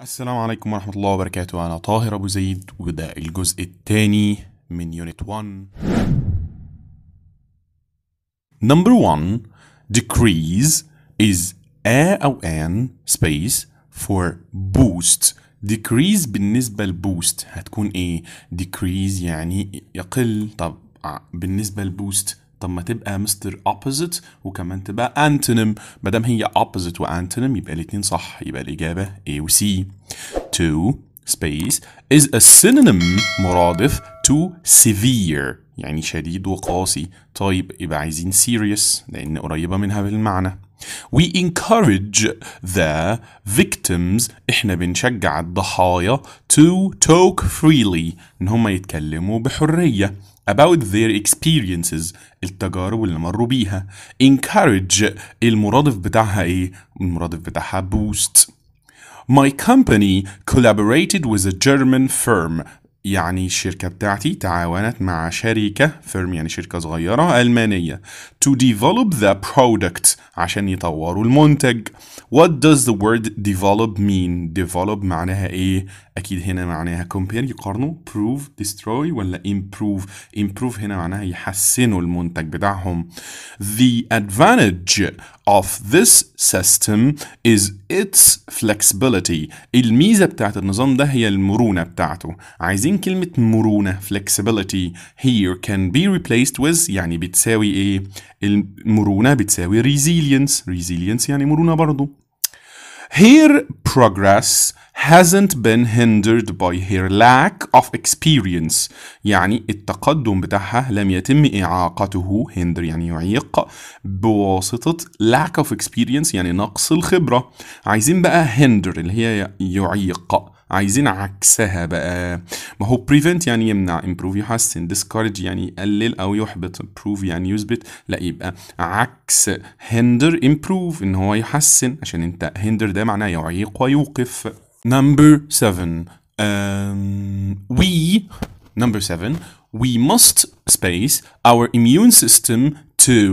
السلام عليكم ورحمة الله وبركاته أنا طاهر أبو زيد وده الجزء الثاني من يونت 1 Number 1 decrease is a أو an space for boost decrease بالنسبة لبوست هتكون ايه decrease يعني يقل طب آه، بالنسبة لبوست طب ما تبقى مستر اوبوزيت وكمان تبقى انتونيم ما دام هي اوبوزيت وانتونيم يبقى الاثنين صح يبقى الاجابه A و C تو space is a synonym مرادف to severe يعني شديد وقاسي طيب يبقى عايزين serious لان قريبه منها بالمعنى We encourage the victims احنا بنشجع الضحايا to talk freely ان هم يتكلموا بحرية about their experiences التجارب اللي مروا بيها encourage المرادف بتاعها ايه؟ المرادف بتاعها boost My company collaborated with a German firm يعني الشركة بتاعتي تعاونت مع شركة فيرم يعني شركة صغيرة ألمانية to develop the product عشان يطوروا المنتج what does the word develop mean develop معناها إيه اكيد هنا معناها compare يقارنوا prove destroy ولا improve improve هنا معناها يحسنوا المنتج بتاعهم the advantage of this system is its flexibility الميزة بتاعت النظام ده هي المرونة بتاعته عايزين كلمة مرونة flexibility here can be replaced with يعني بتساوي ايه المرونة بتساوي resilience resilience يعني مرونة برضه Her progress hasn't been hindered by her lack of experience يعني التقدم بتاعها لم يتم إعاقته hinder يعني يعيق بواسطة lack of experience يعني نقص الخبرة عايزين بقى hinder اللي هي يعيق عايزين عكسها بقى ما هو prevent يعني يمنع improve يحسن discourage يعني يقلل او يحبط improve يعني يثبت لا يبقى عكس hinder improve ان هو يحسن عشان انت hinder ده معناه يعيق ويوقف number 7 وي we number 7 we must space our immune system to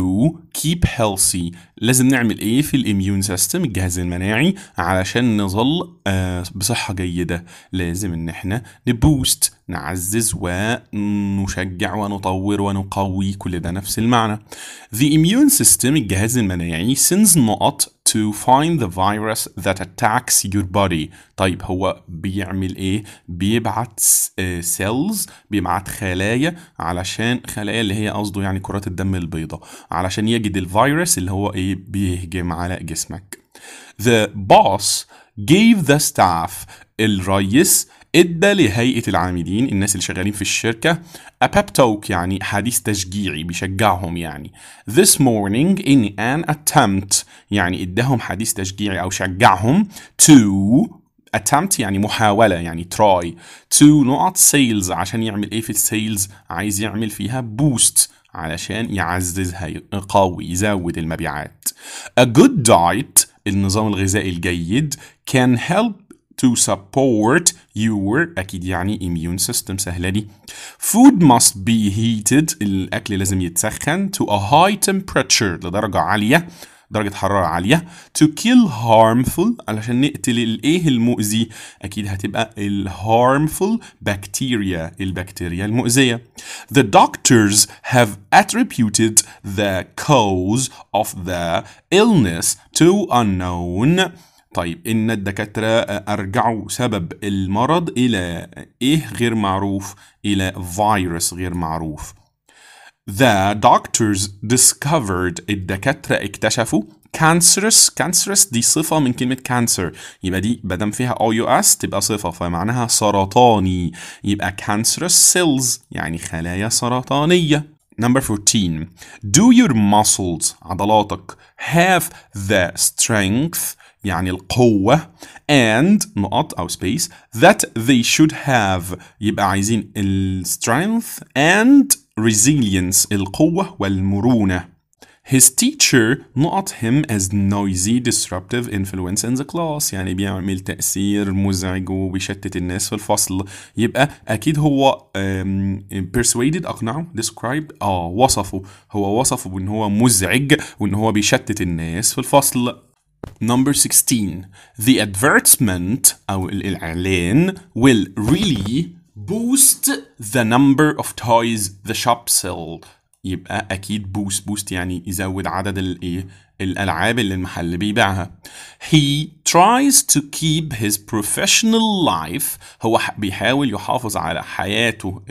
keep healthy لازم نعمل ايه في الاميون سيستم الجهاز المناعي علشان نظل آه بصحه جيده لازم ان احنا نبوست نعزز ونشجع ونطور ونقوي كل ده نفس المعنى The immune system الجهاز المناعي sends نقط to find the virus that attacks your body طيب هو بيعمل ايه بيبعت سيلز آه، بيبعت خلايا علشان خلايا اللي هي قصده يعني كرات الدم البيضاء علشان يجد الفيروس اللي هو ايه بيهجم على جسمك The boss gave the staff الرئيس ادى لهيئه العاملين الناس اللي شغالين في الشركه a pep talk يعني حديث تشجيعي بيشجعهم يعني this morning in an attempt يعني اداهم حديث تشجيعي او شجعهم to attempt يعني محاولة يعني try to نقط sales عشان يعمل ايه في السيلز عايز يعمل فيها boost علشان يعززها يقوي يزود المبيعات a good diet النظام الغذائي الجيد can help to support your أكيد يعني immune system سهلة دي food must be heated الأكل لازم يتسخن to a high temperature لدرجة عالية درجة حرارة عالية to kill harmful علشان نقتل الايه المؤذي أكيد هتبقى ال harmful bacteria البكتيريا المؤذية the doctors have attributed the cause of the illness to unknown طيب إن الدكاترة أرجعوا سبب المرض إلى إيه غير معروف إلى فيروس غير معروف The doctors discovered الدكاترة اكتشفوا cancerous cancerous دي صفة من كلمة cancer يبقى دي بدم فيها OUS تبقى صفة فمعناها سرطاني يبقى cancerous cells يعني خلايا سرطانية Number 14 Do your muscles عضلاتك have the strength يعني القوة and نقط أو space that they should have يبقى عايزين ال strength and resilience القوة والمرونة His teacher not him as noisy disruptive influence in the class يعني بيعمل تأثير مزعج وبيشتت الناس في الفصل يبقى أكيد هو persuaded أقنعه described آه وصفه هو وصفه بأن هو مزعج وأن هو بيشتت الناس في الفصل Number 16 The advertisement أو الإعلان will really boost the number of toys the shop sell يبقى اكيد بوست بوست يعني يزود عدد الايه الالعاب اللي المحل بيبيعها he tries to keep his professional life هو بيحاول يحافظ على حياته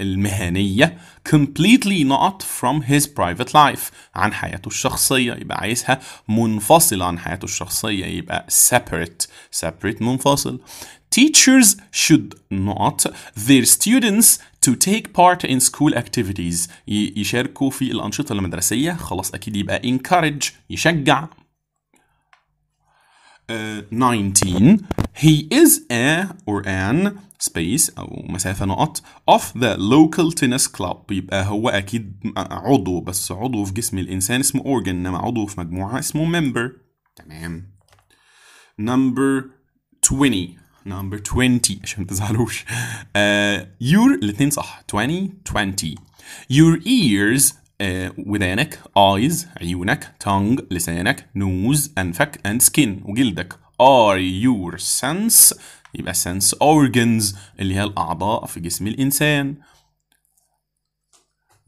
المهنيه completely not from his private life عن حياته الشخصيه يبقى عايزها منفصله عن حياته الشخصيه يبقى separate separate منفصل Teachers should not their students to take part in school activities يشاركوا في الأنشطة المدرسية خلاص أكيد يبقى encourage يشجع uh, 19 he is a or an space أو مسافة نقط of the local tennis club يبقى هو أكيد عضو بس عضو في جسم الإنسان اسمه organ إنما عضو في مجموعة اسمه member تمام number 20 نمبر 20 عشان ما تزعلوش يور آه، uh, الاثنين صح 20 20 يور ايرز ودانك ايز عيونك تونج لسانك نوز انفك اند سكين وجلدك ار يور سنس يبقى سنس اورجنز اللي هي الاعضاء في جسم الانسان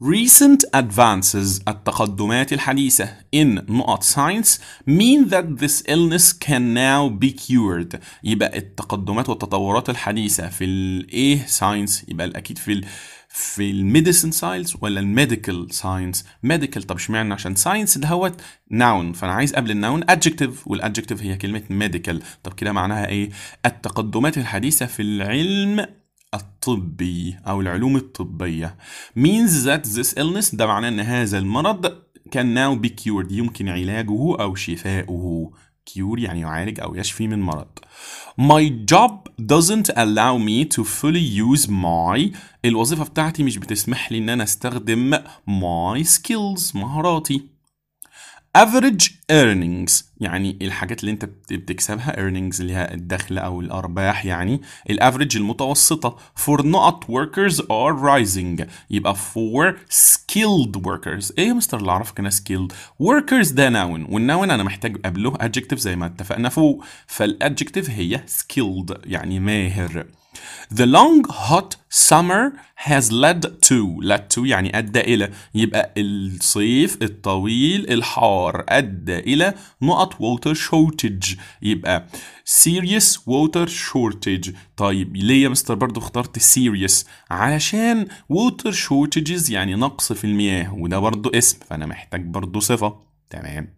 Recent advances التقدمات الحديثة in نقط science mean that this illness can now be cured يبقى التقدمات والتطورات الحديثة في الايه science يبقى الأكيد في الـ في الميديسن ساينس ولا الميديكال ساينس ميديكال طب اشمعنى عشان ساينس دهوت ناون فانا عايز قبل الناون ادجكتيف والادجكتيف هي كلمه ميديكال طب كده معناها ايه التقدمات الحديثه في العلم الطبي أو العلوم الطبية means that this illness ده معناه أن هذا المرض can now be cured يمكن علاجه أو شفاؤه cure يعني يعالج أو يشفي من مرض My job doesn't allow me to fully use my الوظيفة بتاعتي مش بتسمح لي إن أنا أستخدم my skills مهاراتي average earnings يعني الحاجات اللي انت بتكسبها earnings اللي هي الدخل او الارباح يعني الافريج المتوسطه for not workers are rising يبقى for skilled workers ايه يا مستر اللي اعرفك انا skilled workers ده ناون والناون انا محتاج قبله adjective زي ما اتفقنا فوق فالادجكتيف هي skilled يعني ماهر The long hot summer has led to led to يعني أدى إلى يبقى الصيف الطويل الحار أدى إلى نقط water shortage يبقى serious water shortage طيب ليه يا مستر برضو اخترت serious علشان water shortages يعني نقص في المياه وده برضو اسم فأنا محتاج برضو صفة تمام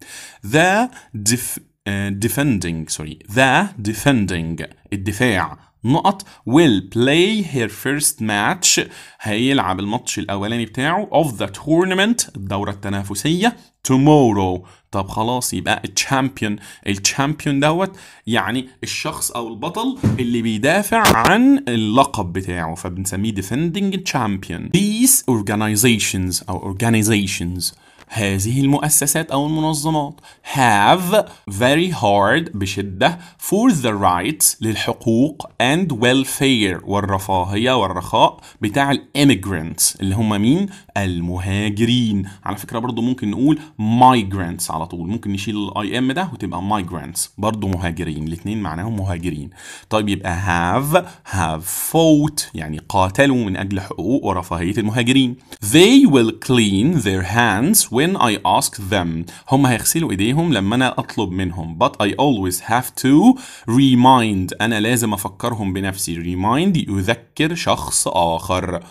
the def, uh, defending sorry the defending الدفاع نقط will play her first match هيلعب الماتش الأولاني بتاعه of the tournament الدورة التنافسية tomorrow طب خلاص يبقى الشامبيون الشامبيون دوت يعني الشخص او البطل اللي بيدافع عن اللقب بتاعه فبنسميه defending champion these organizations او organizations هذه المؤسسات أو المنظمات have very hard بشدة for the rights للحقوق and welfare والرفاهية والرخاء بتاع ال immigrants اللي هم مين؟ المهاجرين على فكرة برضو ممكن نقول migrants على طول ممكن نشيل الاي ام ده وتبقى migrants برضو مهاجرين الاثنين معناهم مهاجرين طيب يبقى have have fought يعني قاتلوا من أجل حقوق ورفاهية المهاجرين they will clean their hands with when I ask them هم هيغسلوا ايديهم لما انا اطلب منهم but I always have to remind انا لازم افكرهم بنفسي remind يذكر شخص اخر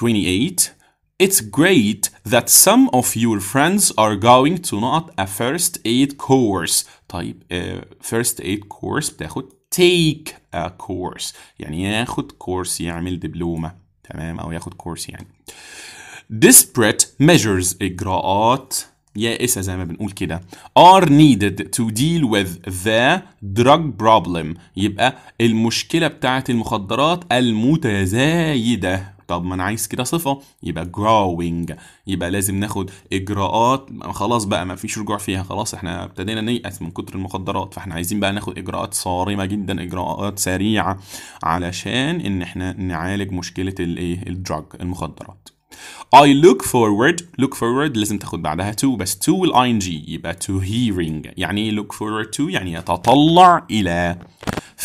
28 It's great that some of your friends are going to not a first aid course. طيب uh, first aid course بتاخد take a course يعني ياخد course يعمل دبلومة تمام أو ياخد course يعني Disparate measures إجراءات يائسة زي ما بنقول كده are needed to deal with the drug problem يبقى المشكلة بتاعة المخدرات المتزايدة طب ما انا عايز كده صفه يبقى growing يبقى لازم ناخد اجراءات خلاص بقى ما فيش رجوع فيها خلاص احنا ابتدينا نيأس من كتر المخدرات فاحنا عايزين بقى ناخد اجراءات صارمه جدا اجراءات سريعه علشان ان احنا نعالج مشكله الايه الدراج المخدرات I look forward look forward لازم تاخد بعدها to بس to ing يبقى to hearing يعني look forward to يعني يتطلع إلى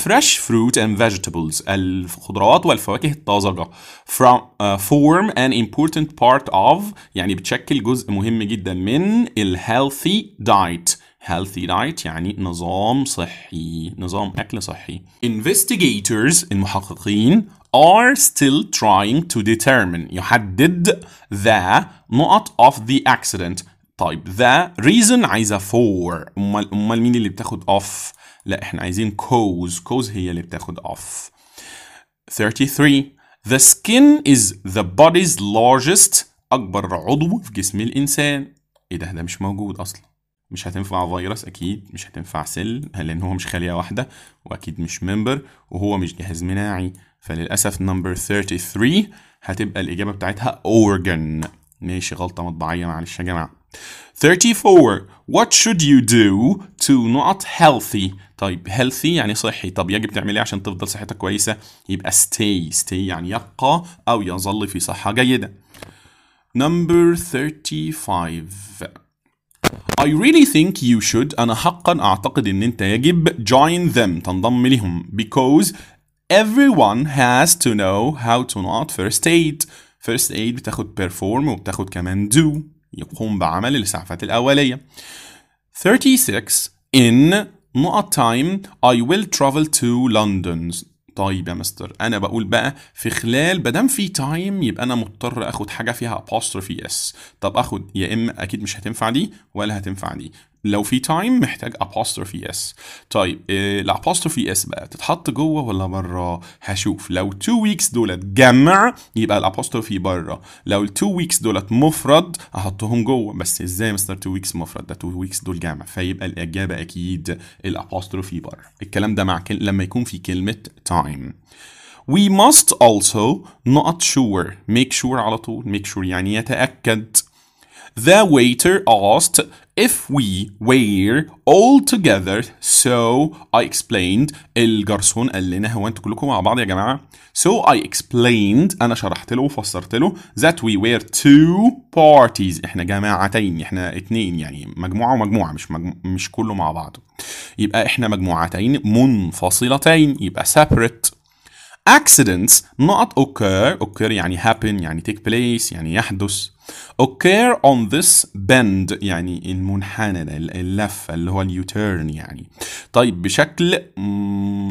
fresh fruit and vegetables الخضروات والفواكه الطازجة from uh, form an important part of يعني بتشكل جزء مهم جدا من ال healthy diet healthy diet يعني نظام صحي نظام أكل صحي investigators المحققين are still trying to determine يحدد the نقط of the accident طيب the reason عايزة for أمال أمال مين اللي بتاخد off لا احنا عايزين cause cause هي اللي بتاخد off 33 The skin is the body's largest أكبر عضو في جسم الإنسان إيه ده ده مش موجود أصلا مش هتنفع فيروس اكيد مش هتنفع سيل لان هو مش خليه واحده واكيد مش ممبر وهو مش جهاز مناعي فللاسف نمبر 33 هتبقى الاجابه بتاعتها اورجن ماشي غلطه مطبعيه معلش يا جماعه 34 What should you do to not healthy طيب healthy يعني صحي طب يجب تعمل ايه عشان تفضل صحتك كويسة يبقى stay stay يعني يبقى أو يظل في صحة جيدة نمبر 35 I really think you should أنا حقا أعتقد إن أنت يجب join them تنضم لهم because everyone has to know how to not first aid first aid بتاخد perform وبتاخد كمان do يقوم بعمل الإسعافات الأولية 36 in not time I will travel to London طيب يا مستر انا بقول بقى في خلال بدام في تايم يبقى انا مضطر اخد حاجه فيها apostrophe اس طب اخد يا اما اكيد مش هتنفع دي ولا هتنفع دي لو في تايم محتاج ابوستروفي اس طيب الابوستروفي آه، اس بقى تتحط جوه ولا بره هشوف لو 2 ويكس دولت جمع يبقى الابوستروفي بره لو ال 2 ويكس دولت مفرد احطهم جوه بس ازاي مستر 2 ويكس مفرد ده 2 ويكس دول جمع فيبقى الاجابه اكيد الابوستروفي بره الكلام ده مع كل... لما يكون في كلمه تايم We must also not sure make sure على طول make sure يعني يتأكد The waiter asked if we were all together so I explained الجرسون قال لنا هو انتوا كلكم مع بعض يا جماعه so I explained انا شرحت له وفسرت له that we were two parties احنا جماعتين احنا اتنين يعني مجموعه ومجموعه مش مجموعة مش كله مع بعض يبقى احنا مجموعتين منفصلتين يبقى separate accidents not occur occur يعني happen يعني take place يعني يحدث occur on this bend يعني المنحنى ده اللفة اللي هو اليوتيرن يعني طيب بشكل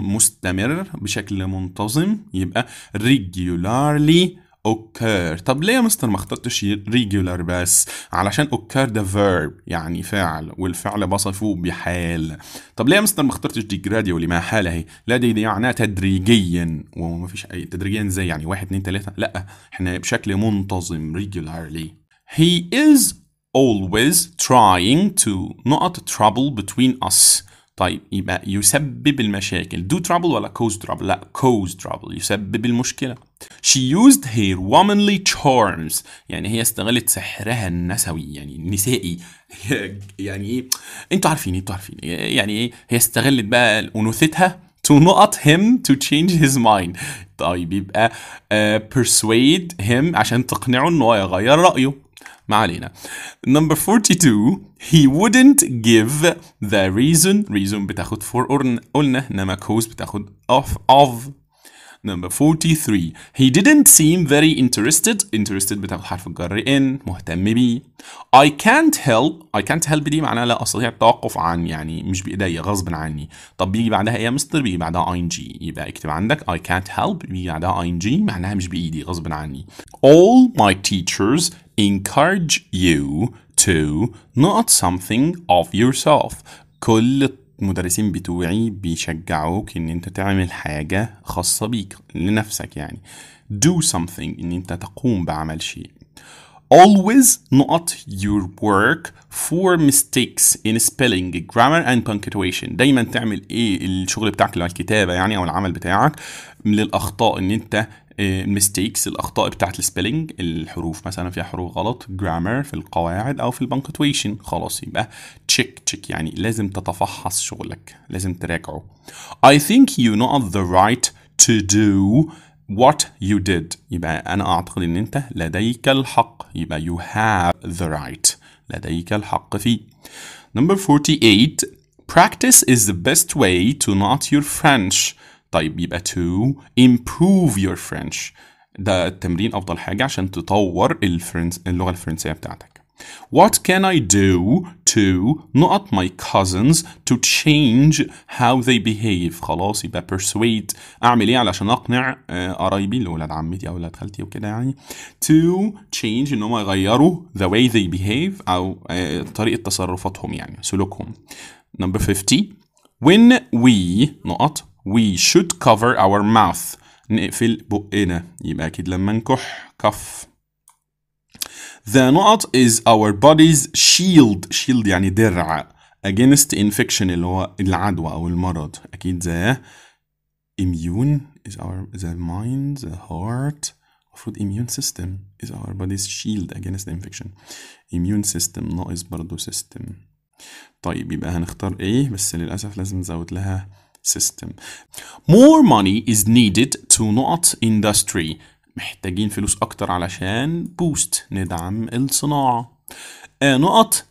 مستمر بشكل منتظم يبقى regularly اوكر طب ليه يا مستر ما اخترتش ريجولار بس علشان اوكر ده فيرب يعني فعل والفعل بصفه بحال طب ليه يا مستر ما اخترتش ديجراديو لما حاله لا دي, دي معناها تدريجيا ومفيش اي تدريجيا ازاي يعني واحد اتنين تلاته لا احنا بشكل منتظم ريجولارلي he is always trying to not trouble between us طيب يبقى يسبب المشاكل do trouble ولا cause trouble لا cause trouble يسبب المشكلة she used her womanly charms يعني هي استغلت سحرها النسوي يعني النسائي يعني ايه انتوا عارفين انتوا عارفين يعني ايه هي استغلت بقى انوثتها to not him to change his mind طيب يبقى uh, persuade him عشان تقنعه ان هو يغير رأيه ما علينا number 42 he wouldn't give the reason reason بتاخد for قلنا انما cause بتاخد of of Number 43 He didn't seem very interested Interested بتاخد حرف الجر ان مهتم بي. I can't help I can't help دي معناها لا أستطيع التوقف عن يعني مش بإيديا غصب عني طب بيجي بعدها إيه يا مستر بيجي بعدها ing يبقى اكتب عندك I can't help بيجي بعدها ing معناها مش بإيدي غصب عني All my teachers encourage you to not something of yourself كل المدرسين بتوعي بيشجعوك ان انت تعمل حاجة خاصة بيك لنفسك يعني do something ان انت تقوم بعمل شيء always not your work for mistakes in spelling grammar and punctuation دايما تعمل ايه الشغل بتاعك اللي هو الكتابه يعني او العمل بتاعك للاخطاء ان انت آه، mistakes الاخطاء بتاعت السبيلنج الحروف مثلا فيها حروف غلط جرامر في القواعد او في البنكتويشن خلاص يبقى تشيك تشيك يعني لازم تتفحص شغلك لازم تراجعه I think you not the right to do what you did يبقى انا اعتقد ان انت لديك الحق يبقى you have the right لديك الحق فيه number 48 practice is the best way to not your French طيب يبقى to improve your French ده التمرين أفضل حاجة عشان تطور الفرنس اللغة الفرنسية بتاعتك What can I do to not my cousins to change how they behave خلاص يبقى persuade أعمل إيه علشان أقنع قرايبي اللي ولاد عمتي أو ولاد خالتي وكده يعني to change إن هم يغيروا the way they behave أو طريقة تصرفاتهم يعني سلوكهم number 50 when we نقط we should cover our mouth نقفل بقنا يبقى أكيد لما نكح كف The نقط is our body's shield shield يعني درع against infection اللي هو العدوى أو المرض أكيد زي immune is our the mind the heart المفروض immune system is our body's shield against infection immune system ناقص برضه system طيب يبقى هنختار ايه بس للأسف لازم نزود لها system. More money is needed to not industry. محتاجين فلوس أكتر علشان boost ندعم الصناعة. not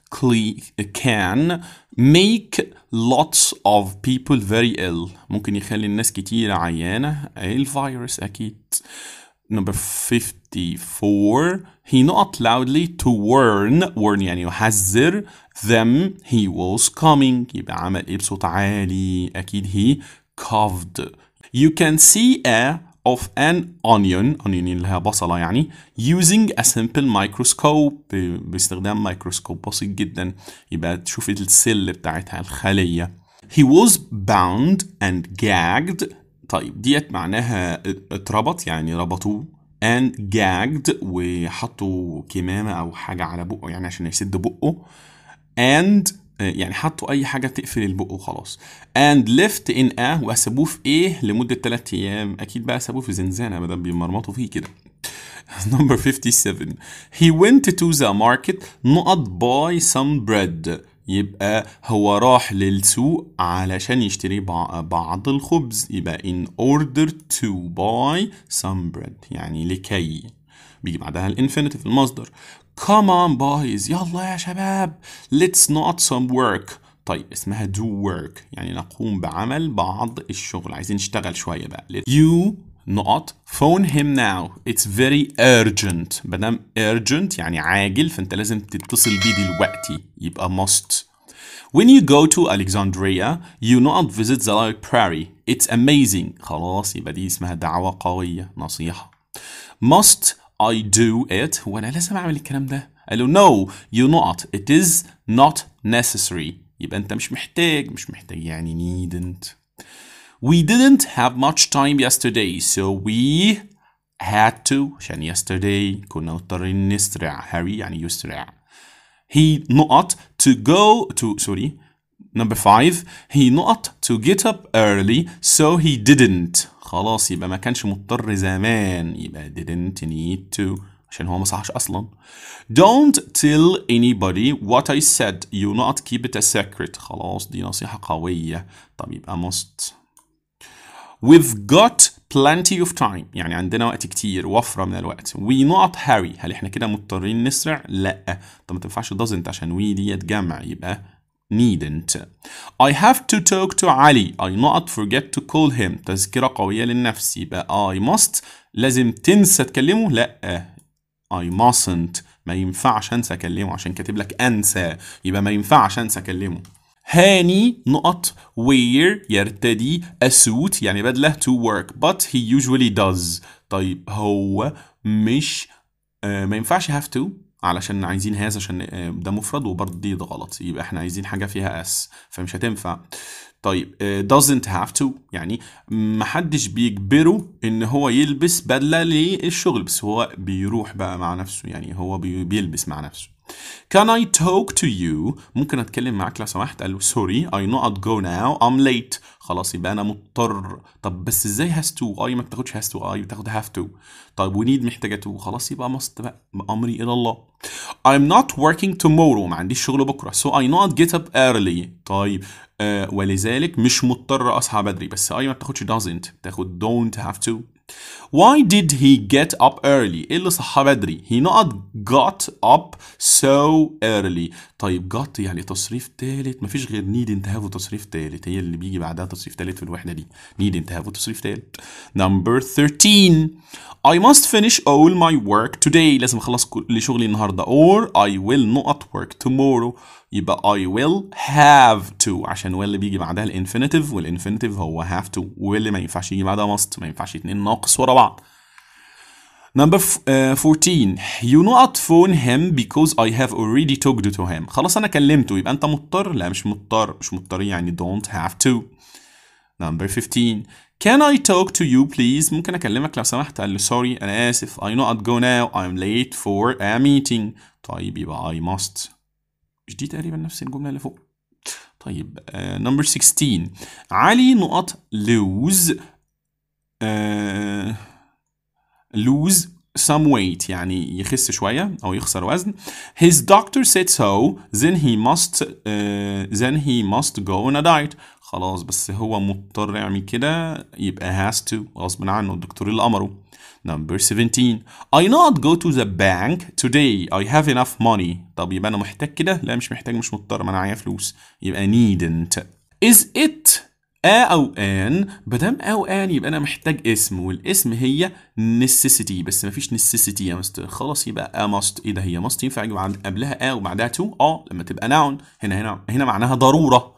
can make lots of people very ill ممكن يخلي الناس كتير عيانة الفيروس أكيد number 54 he not loudly to warn warn يعني يحذر them he was coming يبقى عمل ايه بصوت عالي اكيد he coughed you can see a of an onion onion اللي هي بصلة يعني using a simple microscope باستخدام ميكروسكوب بسيط جدا يبقى تشوف السل بتاعتها الخلية he was bound and gagged طيب ديت معناها اتربط يعني ربطوه and gagged وحطوا كمامة أو حاجة على بقه يعني عشان يسد بقه and يعني حطوا أي حاجة تقفل البق وخلاص and left in a وسابوه في ايه لمدة ثلاثة أيام أكيد بقى سابوه في زنزانة بدل بيمرمطوا فيه كده number 57 he went to the market not buy some bread يبقى هو راح للسوق علشان يشتري بعض الخبز يبقى in order to buy some bread يعني لكي بيجي بعدها الانفينيتيف المصدر come on boys يلا يا شباب let's not some work طيب اسمها do work يعني نقوم بعمل بعض الشغل عايزين نشتغل شوية بقى you نقط phone him now it's very urgent مادام urgent يعني عاجل فانت لازم تتصل بيه دلوقتي يبقى must When you go to Alexandria you not visit the Lake Prairie it's amazing خلاص يبقى دي اسمها دعوة قوية نصيحة must I do it وانا لازم اعمل الكلام ده قال no you not it is not necessary يبقى انت مش محتاج مش محتاج يعني needn't we didn't have much time yesterday, so we had to عشان yesterday كنا مضطرين نسرع Harry, يعني يسرع he not to go to sorry number five he not to get up early so he didn't خلاص يبقى ما كانش مضطر زمان يبقى didn't need to عشان هو ما صحش اصلا don't tell anybody what I said you not keep it a secret خلاص دي نصيحة قوية طب يبقى must We've got plenty of time يعني عندنا وقت كتير وفرة من الوقت we not hurry هل احنا كده مضطرين نسرع لا طب ما تنفعش doesn't عشان we ديت جمع يبقى needn't I have to talk to Ali I not forget to call him تذكرة قوية للنفس يبقى I must لازم تنسى تكلمه لا I mustn't ما ينفعش انسى اكلمه عشان كاتب لك انسى يبقى ما ينفعش انسى اكلمه هاني نقط وير يرتدي a suit يعني بدلة to work but he usually does طيب هو مش آه، ما ينفعش have to علشان عايزين هذا عشان آه، ده مفرد وبرضه دي ده غلط يبقى احنا عايزين حاجة فيها اس فمش هتنفع طيب آه، doesn't have to يعني محدش بيجبره ان هو يلبس بدلة للشغل بس هو بيروح بقى مع نفسه يعني هو بيلبس مع نفسه Can I talk to you ممكن اتكلم معاك لو سمحت قال له sorry I not go now I'm late خلاص يبقى انا مضطر طب بس ازاي has to I ما بتاخدش has to I بتاخد have to طيب we need محتاجة to خلاص يبقى must بقى امري الى الله I'm not working tomorrow ما عنديش شغل بكره so I not get up early طيب آه ولذلك مش مضطر اصحى بدري بس I ما بتاخدش doesn't بتاخد don't have to why did he get up early ايه اللي صحى بدري he not got up so early طيب got يعني تصريف ثالث مفيش غير need and have وتصريف ثالث هي اللي بيجي بعدها تصريف ثالث في الوحده دي need and have وتصريف ثالث number 13 I must finish all my work today لازم اخلص كل شغلي النهارده or I will not work tomorrow يبقى I will have to عشان will بيجي بعدها الانفينيتيف والانفينيتيف هو have to will ما ينفعش يجي بعدها must ما ينفعش اتنين ناقص ورا طبعا Number 14 You نوت not phone him because I have already talked to him خلاص أنا كلمته يبقى أنت مضطر لا مش مضطر مش مضطر يعني don't have to Number 15 Can I talk to you please ممكن أكلمك لو سمحت قال له sorry أنا آسف I not go now I'm late for a meeting طيب يبقى I must مش دي تقريبا نفس الجملة اللي فوق طيب number uh, 16 علي نقط lose uh, lose some weight يعني يخس شوية أو يخسر وزن his doctor said so then he must uh, then he must go on a diet خلاص بس هو مضطر يعمل كده يبقى has to غصب عنه الدكتور اللي أمره number 17 I not go to the bank today I have enough money طب يبقى أنا محتاج كده لا مش محتاج مش مضطر ما أنا معايا فلوس يبقى needn't is it A أو آن مادام A أو آن يبقى أنا محتاج اسم والاسم هي necessity بس مفيش necessity يا مستر خلاص يبقى A must إيه ده هي must ينفع يجي قبلها A وبعدها to أه لما تبقى noun هنا هنا هنا معناها ضرورة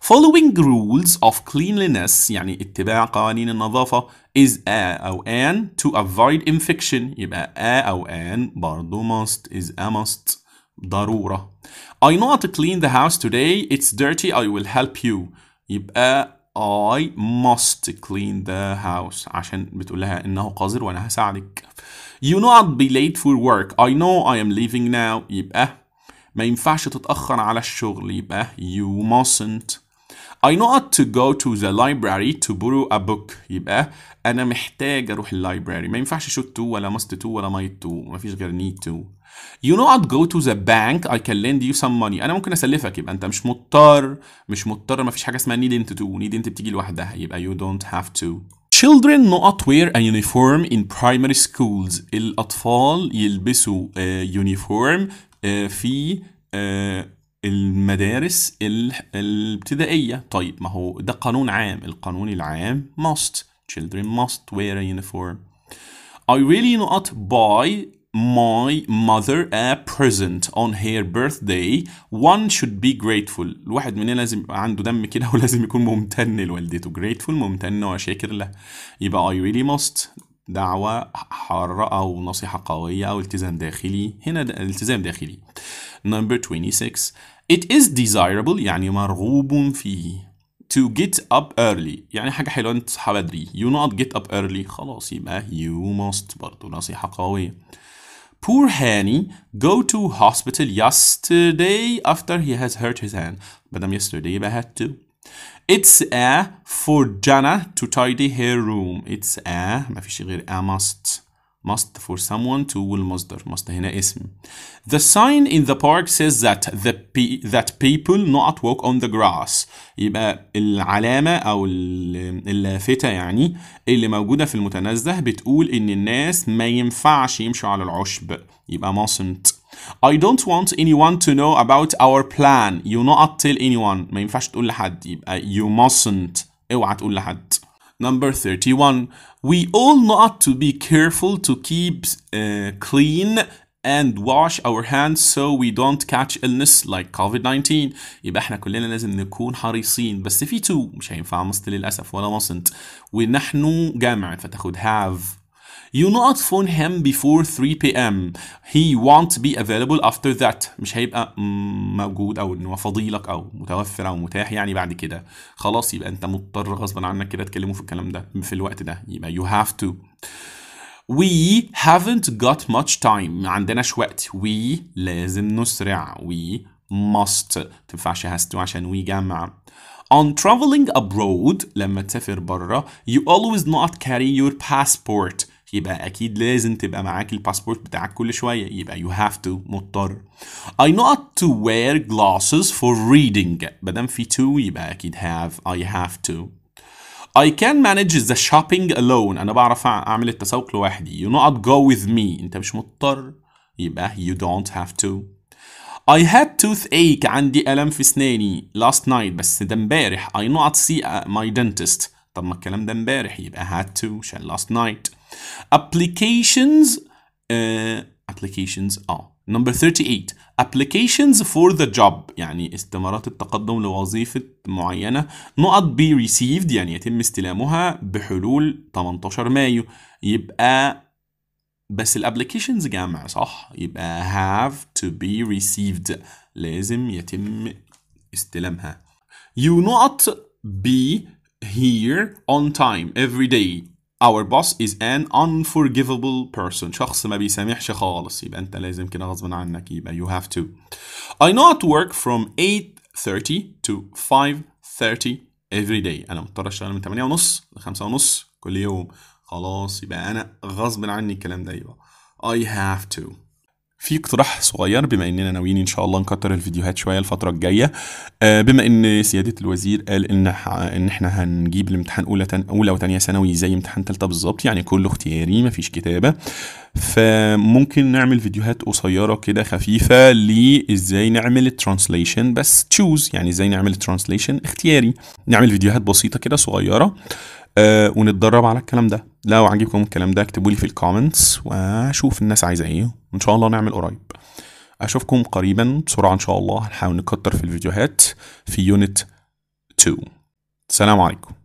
Following rules of cleanliness يعني اتباع قوانين النظافة is a أو an to avoid infection يبقى a أو an برضو must is a must ضرورة I know how to clean the house today it's dirty I will help you يبقى I must clean the house عشان بتقول لها إنه قذر وأنا هساعدك You know be late for work I know I am leaving now يبقى ما ينفعش تتأخر على الشغل يبقى you mustn't I know not to go to the library to borrow a book يبقى أنا محتاج أروح اللايبراري ما ينفعش should to ولا must to ولا might to فيش غير need to You know I'd go to the bank I can lend you some money أنا ممكن أسلفك يبقى أنت مش مضطر مش مضطر ما فيش حاجة اسمها need into to need into بتيجي لوحدها يبقى you don't have to Children not wear a uniform in primary schools الأطفال يلبسوا uh, في المدارس الابتدائية طيب ما هو ده قانون عام القانون العام must children must wear a uniform I really not buy my mother a present on her birthday one should be grateful الواحد مننا لازم يبقى عنده دم كده ولازم يكون ممتن لوالدته grateful ممتن وشاكر لها يبقى I really must دعوة حارة أو نصيحة قوية أو التزام داخلي هنا دا التزام داخلي number 26 it is desirable يعني مرغوب فيه to get up early يعني حاجة حلوة أنت تصحى بدري you not get up early خلاص يبقى you must برضه نصيحة قوية Poor Hani go to hospital yesterday after he has hurt his hand. I'm yesterday I had to. It's a for Jana to tidy her room. It's a ما a must. must for someone to will مصدر must هنا اسم the sign in the park says that the pe that people not walk on the grass يبقى العلامة أو اللافتة يعني اللي موجودة في المتنزه بتقول إن الناس ما ينفعش يمشوا على العشب يبقى mustn't I don't want anyone to know about our plan you not tell anyone ما ينفعش تقول لحد يبقى you mustn't اوعى تقول لحد Number 31. We all ought to be careful to keep uh, clean and wash our hands so we don't catch illness like COVID-19 يبقى احنا كلنا لازم نكون حريصين بس في تو مش هينفع مصل للأسف ولا مصنت ونحن جامع فتاخد have you not phone him before 3 p.m. He won't be available after that مش هيبقى موجود أو إن هو فاضي أو متوفر أو متاح يعني بعد كده خلاص يبقى أنت مضطر غصبا عنك كده تكلمه في الكلام ده في الوقت ده يبقى you have to We haven't got much time ما عندناش وقت We لازم نسرع We must تنفعش has to عشان we جمع On traveling abroad لما تسافر برا you always not carry your passport يبقى اكيد لازم تبقى معاك الباسبورت بتاعك كل شويه يبقى يو هاف تو مضطر I not to wear glasses for reading بدل في تو يبقى اكيد have I have to I can manage the shopping alone أنا بعرف أعمل التسوق لوحدي You not go with me أنت مش مضطر يبقى you don't have to I had toothache عندي ألم في أسناني last night بس ده امبارح I not see uh, my dentist طب ما الكلام ده امبارح يبقى had to عشان last night applications uh, applications اه number 38 applications for the job يعني استمارات التقدم لوظيفة معينة نقط be received يعني يتم استلامها بحلول 18 مايو يبقى بس الابليكيشنز جامع صح يبقى have to be received لازم يتم استلامها you not be here on time every day Our boss is an unforgivable person شخص ما بيسامحش خالص يبقى انت لازم كده غصب عنك يبقى you have to I not work from 8.30 to 5.30 every day انا مضطر اشتغل من 8 ونص ل 5 ونص كل يوم خلاص يبقى انا غصب عني الكلام ده يبقى I have to في اقتراح صغير بما اننا ناويين ان شاء الله نكتر الفيديوهات شويه الفتره الجايه آه، بما ان سياده الوزير قال ان ان احنا هنجيب الامتحان اولى اولى وثانيه ثانوي زي امتحان ثالثه بالظبط يعني كله اختياري مفيش كتابه فممكن نعمل فيديوهات قصيره كده خفيفه لازاي نعمل الترانسليشن بس تشوز يعني ازاي نعمل الترانسليشن اختياري نعمل فيديوهات بسيطه كده صغيره آه، ونتدرب على الكلام ده لو عجبكم الكلام ده اكتبوا لي في الكومنتس واشوف الناس عايزه ايه وان شاء الله نعمل قريب اشوفكم قريبا بسرعه ان شاء الله هنحاول نكتر في الفيديوهات في يونت 2 سلام عليكم